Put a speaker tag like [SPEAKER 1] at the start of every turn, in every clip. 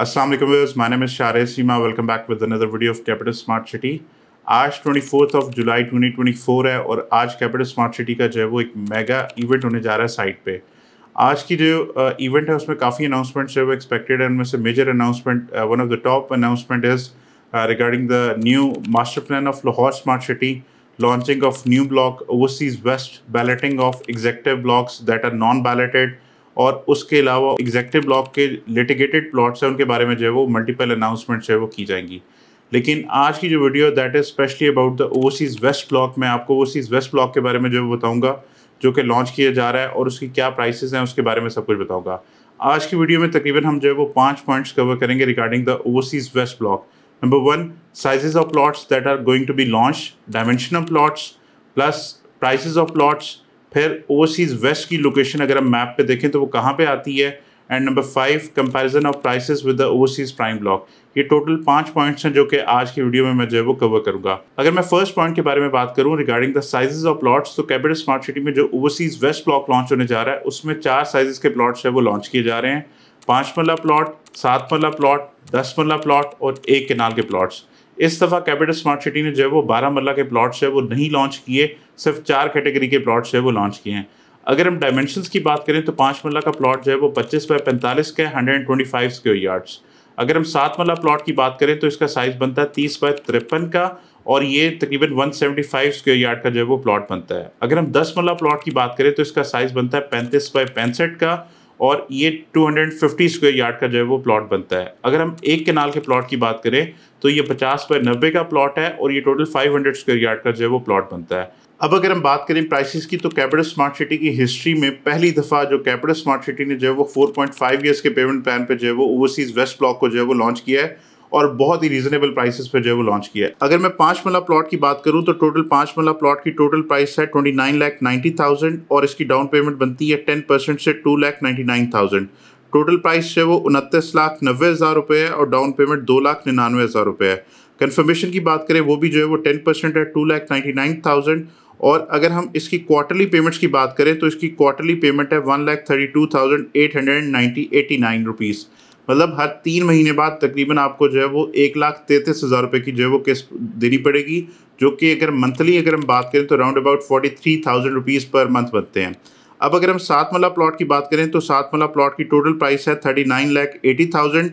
[SPEAKER 1] असल माने में my Seema welcome back Seema. Welcome back with another video of Capital Smart City. आज 24th of July 2024 है और आज कैपिटल स्मार्ट सिटी का जो है वो एक मेगा इवेंट होने जा रहा है साइट पे आज की जो इवेंट है उसमें काफ़ी अनाउंसमेंट्स है वो एक्सपेक्टेड है उनमें से major announcement one of the top announcement is regarding the new master plan of Lahore smart city launching of new block overseas west balloting of executive blocks that are non balloted और उसके अलावा executive block के litigated plots हैं उनके बारे में जो है वो मल्टीपल अनाउंसमेंट्स है वो की जाएंगी लेकिन आज की जो video that is specially about the overseas west block मैं आपको ओवरसीज़ वेस्ट ब्लॉक के बारे में जो बताऊँगा जो कि लॉन्च किया जा रहा है और उसकी क्या प्राइसेस हैं उसके बारे में सब कुछ बताऊँगा आज की वीडियो में तकरीबन हम जो है वो पाँच पॉइंट्स कवर करेंगे regarding the overseas west block number one size of plots that are going to be launch dimension of plots plus prices of plots फिर ओवरसीज़ वेस्ट की लोकेशन अगर हम मैप पे देखें तो वो कहाँ पे आती है and number five comparison of prices with the overseas prime block ये टोटल पांच पॉइंट्स हैं जो कि आज की वीडियो में मैं जो है वो कवर करूंगा अगर मैं फर्स्ट पॉइंट के बारे में बात करूँ regarding the sizes of plots तो कैपिटल स्मार्ट सिटी में जो ओवरसीज़ वेस्ट ब्लॉक लॉन्च होने जा रहा है उसमें चार साइजेस के प्लॉट्स है वो लॉन्च किए जा रहे हैं पाँच मल्ला प्लॉट सात मल्ला प्लॉट दस मल्ला प्लॉट और एक किनाल के प्लॉट्स इस दफ़ा कैपिटल स्मार्ट सिटी ने जो है वो बारह मल्ला के प्लॉट्स है वो नहीं लॉन्च किए सिर्फ चार कैटेगरी के प्लॉट्स जो है वो लॉन्च किए हैं अगर हम डायमेंशंस की बात करें तो पाँच मल्ला का प्लॉट जो है वो पच्चीस बाय पैंतालीस का hundred and twenty five yards अगर हम सात मल्ला प्लॉट की बात करें तो इसका साइज़ बनता है तीस बाय तिरपन का और ये तकरीबन 175 स्क्वायर यार्ड का जो है वो प्लॉट बनता है अगर हम दस मल्ला प्लॉट की बात करें तो इसका साइज़ बनता है पैंतीस बाय पैंसठ का और ये 250 स्क्वायर यार्ड का जो है वो प्लॉट बनता है अगर हम एक केनाल के प्लॉट की बात करें तो ये 50 बाय नब्बे का प्लॉट है और ये टोटल 500 स्क्वायर यार्ड का जो है वो प्लॉट बनता है अब अगर हम बात करें प्राइसेस की तो कैपिटल स्मार्ट सिटी की हिस्ट्री में पहली दफ़ा जो कैपिटल स्मार्ट सिटी ने जो है वो 4.5 इयर्स के पेमेंट प्लान पे जो है वो ओवरसीज़ वेस्ट ब्लॉक को जो है वो लॉन्च किया है और बहुत ही रीजनेबल प्राइसेस पे जो है वो लॉन्च किया है अगर मैं पाँच मला प्लॉट की बात करूँ तो टोटल पाँच मला प्लॉट की टोटल प्राइस है twenty nine lakh ninety thousand और इसकी डाउन पेमेंट बनती है टेन परसेंट से two lakh ninety nine thousand total price जो है वो उनतीस लाख नब्बे हज़ार रुपये है और डाउन पेमेंट दो लाख निन्यानवे हज़ार रुपये है कन्फर्मेशन की बात करें वो भी जो है वो टेन परसेंट है two lakh ninety nine thousand और अगर हम इसकी क्वार्टरली पेमेंट्स की बात करें तो इसकी क्वार्टरली पेमेंट है one lakh thirty two thousand eight hundred ninety eighty nine rupees मतलब हर तीन महीने बाद तकरीबन आपको जो है वो एक लाख तैंतीस हज़ार रुपये की जो है वो किस्त देनी पड़ेगी जो कि अगर मंथली अगर हम बात करें तो round about forty three thousand rupees per month बनते हैं अब अगर हम सात मला प्लॉट की बात करें तो सात मला प्लॉट की टोटल प्राइस है thirty nine lakh eighty thousand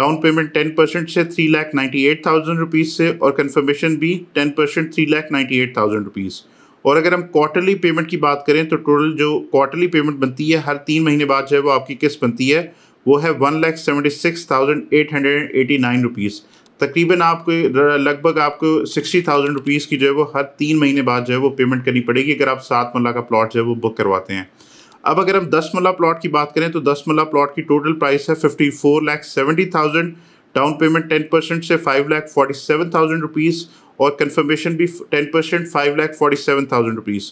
[SPEAKER 1] down payment ten percent से three lakh ninety eight thousand rupees से और कन्फर्मेशन भी ten percent three lakh ninety eight thousand rupees और अगर हम क्वार्टरली पेमेंट की बात करें तो टोटल जो क्वार्टरली पेमेंट बनती है हर तीन महीने बाद जो है वो आपकी किस्त बनती है वो है one lakh seventy six thousand eight hundred and eighty nine rupees तकरीबन आपको लगभग आपको सिक्सटी थाउजेंड रुपीज़ की जो है वो हर तीन महीने बाद जो है वो पेमेंट करनी पड़ेगी अगर आप सात मल्ला का प्लॉट जो है वो बुक करवाते हैं अब अगर हम दस मल्ला प्लॉट की बात करें तो दस मल्ला प्लॉट की टोटल प्राइस है fifty four lakh seventy thousand down payment ten percent से five lakh forty seven thousand rupees और कन्फर्मेशन भी ten percent five lakh forty seven thousand rupees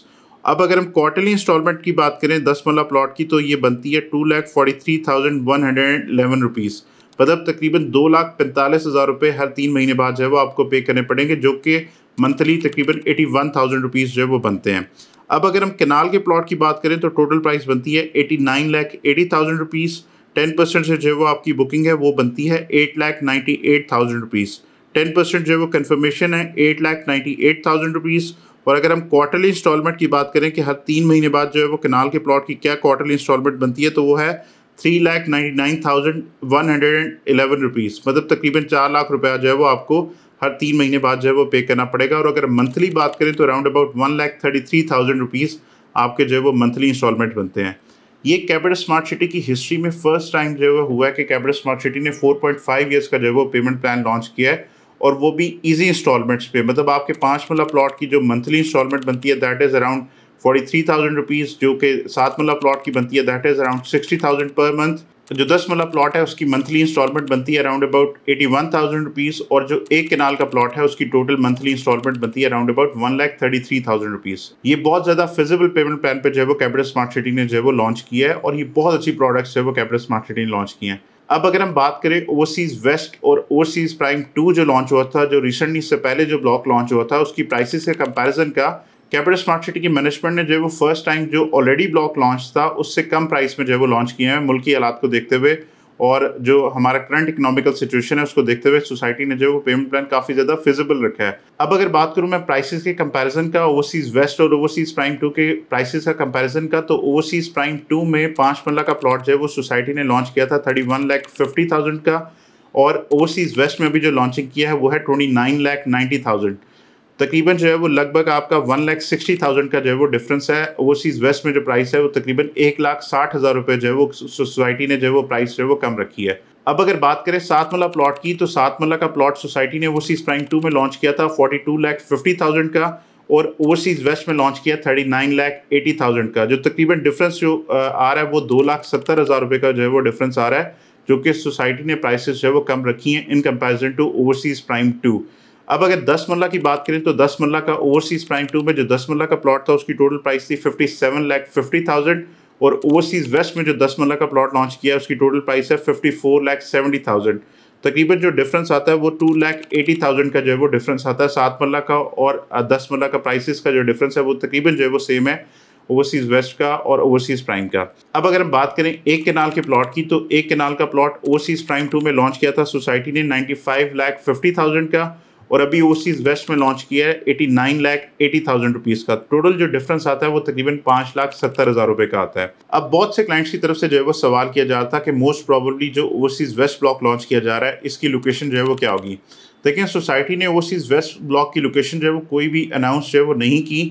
[SPEAKER 1] अब अगर हम क्वार्टरली इंस्टॉलमेंट की बात करें दस मल्ला प्लॉट की तो ये बनती है two lakh forty three thousand one hundred and eleven rupees मतलब तकरीबन दो लाख पैंतालीस हज़ार रुपये हर तीन महीने बाद जो है वो आपको पे करने पड़ेंगे जो कि मंथली तकरीबन एटी वन थाउजेंड रुपीज़ जो है वो बनते हैं अब अगर हम केनाल के प्लॉट की बात करें तो टोटल प्राइस बनती है eighty nine lakh eighty thousand rupees ten percent से जो है वो आपकी बुकिंग है वो बनती है eight lakh ninety eight thousand rupees ten percent जो है वो कन्फर्मेशन है eight lakh ninety eight thousand rupees और अगर हम क्वार्टरली इंस्टॉलमेंट की बात करें कि हर तीन महीने बाद जो है वो कनाल के प्लॉट की क्या क्वार्टरली इंस्टॉलमेंट बनती है तो वो है three lakh ninety nine thousand one hundred and eleven rupees मतलब तकरीबन चार लाख रुपया जो है वो आपको हर तीन महीने बाद जो है वो पे करना पड़ेगा और अगर मंथली बात करें तो around about one lakh thirty three thousand rupees आपके जो है वो मंथली इंस्टॉलमेंट बनते हैं ये कैपिटल स्मार्ट सिटी की हिस्ट्री में फर्स्ट टाइम जो है हुआ है कि कैपिटल स्मार्ट सिटी ने 4.5 इयर्स का जो है वो पेमेंट प्लान लॉन्च किया है और वो भी इजी इंस्टॉलमेंट्स पे मतलब आपके पाँच मल्ला प्लॉट की जो मंथली इंस्टॉलमेंट बनती है that is around forty three thousand rupees जो कि सात मल्ला प्लॉट की बनती है that is around sixty thousand per month जो दस मल्ला प्लॉट है उसकी मंथली इंस्टॉलमेंट बनती है around about eighty one thousand rupees और जो एक किनाल का प्लॉट है उसकी टोटल मंथली इंस्टॉलमेंट बनती है around about one lakh thirty three thousand rupees ये बहुत ज़्यादा फिजिबल पेमेंट प्लान पर जो है वो कैपिटल स्मार्ट सिटी ने जो है वो लॉन्च किया है और ये बहुत अच्छी प्रोडक्ट्स है वो कैपिटल स्मार्ट सिटी ने लॉन्च किए हैं अब अगर हम बात करें ओवरसीज वेस्ट और ओवरसीज प्राइम टू जो लॉन्च हुआ था जो रिसेंटली इससे पहले जो ब्लॉक लॉन्च हुआ था उसकी प्राइसेस के कंपैरिजन का कैपिटल स्मार्ट सिटी की मैनेजमेंट ने जो है वो फर्स्ट टाइम जो ऑलरेडी ब्लॉक लॉन्च था उससे कम प्राइस में जो है वो लॉन्च किए हैं मुल्की हालात को देखते हुए और जो हमारा करंट इकोनॉमिकल सिचुएशन है उसको देखते हुए सोसाइटी ने जो है वो पेमेंट प्लान काफ़ी ज़्यादा फिजिबल रखा है अब अगर बात करूँ मैं प्राइसेस के कंपैरिजन का ओवरसीज़ वेस्ट और ओवरसीज़ प्राइम टू के प्राइसेस का कंपैरिजन का तो ओवरसीज़ प्राइम टू में पाँच मल्ला का प्लॉट जो है वो सोसाइटी ने लॉन्च किया था thirty one lakh fifty thousand का और ओवरसीज़ वेस्ट में अभी जो लॉन्चिंग किया है वो है twenty nine lakh ninety thousand तकरीबन जो है वो लगभग आपका वन लाख सिक्सटी थाउजेंड का जो है वो डिफरेंस है ओवरसीज वेस्ट में जो प्राइस है वो तकरीबन एक लाख साठ हज़ार रुपये जो है वो सोसाइटी ने जो है वो प्राइस जो है वो कम रखी है अब अगर बात करें सात मला प्लॉट की तो सात मला का प्लॉट सोसाइटी ने ओवरसीज प्राइम टू में लॉन्च किया था forty two lakh fifty thousand का और ओवरसीज़ वेस्ट में लॉन्च किया thirty nine lakh eighty thousand का जो तकरीबन डिफरेंस जो आ रहा है वो दो लाख सत्तर हज़ार रुपये का जो है वो डिफरेंस आ रहा है जो कि सोसाइटी ने प्राइसेस जो है वो कम रखी हैं in comparison to overseas prime two अब अगर दस मरला की बात करें तो दस मरला का ओवरसीज प्राइम टू में जो दस मरला का प्लॉट था उसकी टोटल प्राइस थी fifty seven lakh fifty thousand और ओवरसीज वेस्ट में जो दस मरला का प्लॉट लॉन्च किया उसकी टोटल प्राइस है fifty four lakh seventy thousand तकरीबन जो डिफरेंस आता है वो टू लैख एटी थाउजेंड का जो है वो डिफरेंस आता है सात मरला का और दस मरला का प्राइसिस का जो डिफरेंस है वो तकरीबन जो है वो सेम है ओवरसीज़ वेस्ट का और ओवरसीज़ प्राइम का अब अगर हम बात करें एक केनाल के प्लॉट की तो एक केनाल का प्लॉट ओवरसीज़ प्राइम टू में लॉन्च किया था सोसाइटी ने ninety five lakh fifty thousand का और अभी ओवरसीज वेस्ट में लॉन्च किया है eighty nine lakh eighty thousand rupees का टोटल जो डिफरेंस आता है वो तकरीबन पांच लाख सत्तर हज़ार रुपये का आता है अब बहुत से क्लाइंट्स की तरफ से जो है वो सवाल किया जा रहा था कि मोस्ट प्रॉबली जो ओवरसीज़ वेस्ट ब्लॉक लॉन्च किया जा रहा है इसकी लोकेशन जो है वो क्या होगी देखिए सोसाइटी ने ओवरसीज़ वेस्ट ब्लॉक की लोकेशन जो है वो कोई भी अनाउंस जो है वो नहीं की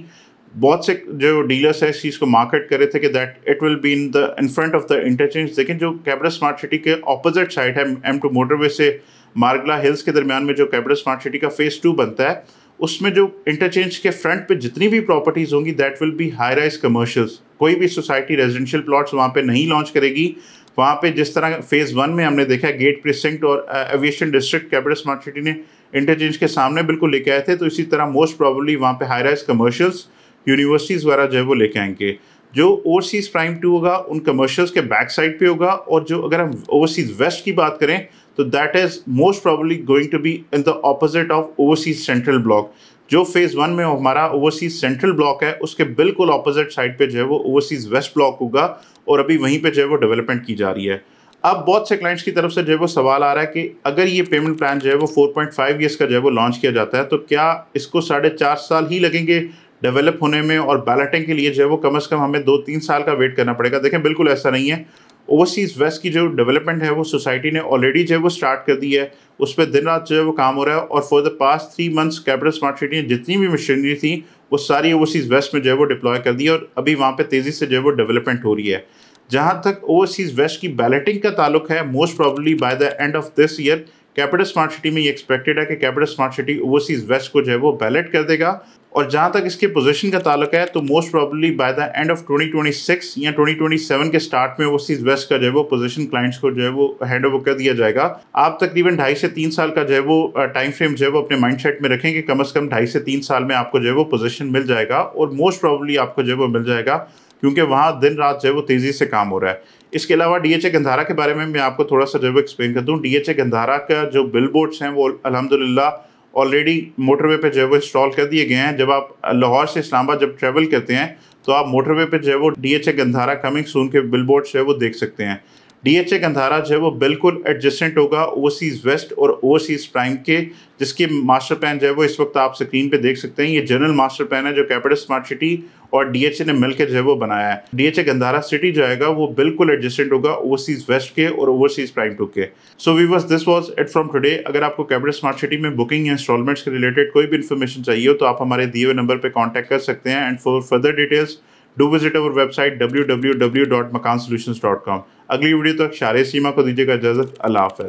[SPEAKER 1] बहुत से जो डीलर्स है इस चीज़ को मार्केट कर रहे थे कि that it will be in the in front of the interchange लेकिन जो कैबरा स्मार्ट सिटी के ऑपोजिट साइड है एम टू मोटरवे से मार्गला हिल्स के दरमियान में जो कैपिटल स्मार्ट सिटी का फेज़ टू बनता है उसमें जो इंटरचेंज के फ्रंट पे जितनी भी प्रॉपर्टीज़ होंगी that will be high rise commercials कोई भी सोसाइटी रेजिडेंशियल प्लॉट्स वहाँ पे नहीं लॉन्च करेगी वहाँ पे जिस तरह फेज़ वन में हमने देखा गेट प्रिसेंट और aviation district Capital Smart City ने इंटरचेंज के सामने बिल्कुल लेके आए थे तो इसी तरह मोस्ट प्रॉबली वहाँ पे हाई राइज कमर्शियल्स यूनिवर्सिटीज़ वगैरह जो है वो लेके आएंगे जो ओवरसीज़ प्राइम टू होगा उन कमर्शियल्स के बैक साइड पे होगा और जो अगर हम ओवरसीज़ वेस्ट की बात करें तो that is most probably going to be in the opposite of overseas central block जो फेज़ वन में हमारा ओवरसीज सेंट्रल ब्लॉक है उसके बिल्कुल ऑपोजिट साइड पे जो है वो ओवरसीज वेस्ट ब्लॉक होगा और अभी वहीं पे जो है वो डेवलपमेंट की जा रही है अब बहुत से क्लाइंट्स की तरफ से जो है वो सवाल आ रहा है कि अगर ये पेमेंट प्लान जो है वो 4.5 पॉइंट ईयर्स का जो है वो लॉन्च किया जाता है तो क्या इसको साढ़े चार साल ही लगेंगे डेवलप होने में और बैलेटिंग के लिए जो है वो कम अज़ कम हमें दो तीन साल का वेट करना पड़ेगा देखें बिल्कुल ऐसा नहीं है ओवरसीज़ वेस्ट की जो डेवलपमेंट है वो सोसाइटी ने ऑलरेडी जो है वो स्टार्ट कर दी है उस पर दिन रात जो है वो काम हो रहा है और for the past three months Capital Smart City ने जितनी भी मशीनरी थी वो सारी ओवरसीज़ वेस्ट में जो है वो डिप्लॉय कर दी है और अभी वहाँ पर तेज़ी से जो है वो डेवलपमेंट हो रही है जहाँ तक ओवरसीज़ वेस्ट की बैलेटिंग का ताल्लुक है most probably by the end of this year Capital Smart City में ये एक्सपेक्टेड है कि Capital Smart City overseas west को जो है वो बैलेट कर देगा और जहाँ तक इसके पोजीशन का ताल्लुक है तो most probably by the end of 2026 या 2027 के स्टार्ट में ओवरसीज वेस्ट का जो है वो पोजीशन क्लाइंट्स को जो है वो हैंड ओवर कर दिया जाएगा आप तकरीबन ढाई से तीन साल का जो है वो टाइम फ्रेम जो है वो अपने माइंडसेट में रखें कि कम अज़ कम ढाई से तीन साल में आपको जो है वो पोजिशन मिल जाएगा और मोस्ट प्रॉब्ली आपको जो है वो मिल जाएगा क्योंकि वहाँ दिन रात जो है वो तेज़ी से काम हो रहा है इसके अलावा डी एच ए गंधारा के बारे में मैं आपको थोड़ा सा जब एक्सप्लेन कर दूँ डी एच ए गंधारा का जो बिल बोर्ड्स हैं वो अलहमदिल्ला ऑलरेडी मोटरवे पे जो है वो इंस्टॉल कर दिए गए हैं जब आप लाहौर से इस्लामाबाद जब ट्रैवल करते हैं तो आप मोटरवे पे जो है वो D H A Gandhara coming soon के बिल बोर्ड्स जो है वो देख सकते हैं डीएचए गंधारा जो है वो बिल्कुल एडजस्टेंट होगा ओवरसीज़ वेस्ट और ओवरसीज़ प्राइम के जिसके मास्टर प्लान जो है वो इस वक्त आप स्क्रीन पे देख सकते हैं ये जनरल मास्टर प्लान है जो कैपिटल स्मार्ट सिटी और डीएचए ने मिलकर जो है वो बनाया है डीएचए गंधारा सिटी जो आएगा वो बिल्कुल एडजस्टेंट होगा ओवरसीज वेस्ट के और ओवरसीज प्राइम टू के so viewers this was it from today अगर आपको कैपिटल स्मार्ट सिटी में बुकिंग या इंस्टॉलमेंट्स के रिलेटेड कोई भी इन्फॉर्मेशन चाहिए हो तो आप हमारे दिए हुए नंबर पर कॉन्टैक्ट कर सकते हैं and for further details do visit our website www.makansolutions.com अगली वीडियो तक तो शारे सीमा को दीजिएगा इजाज़त अल्लाह हाफ़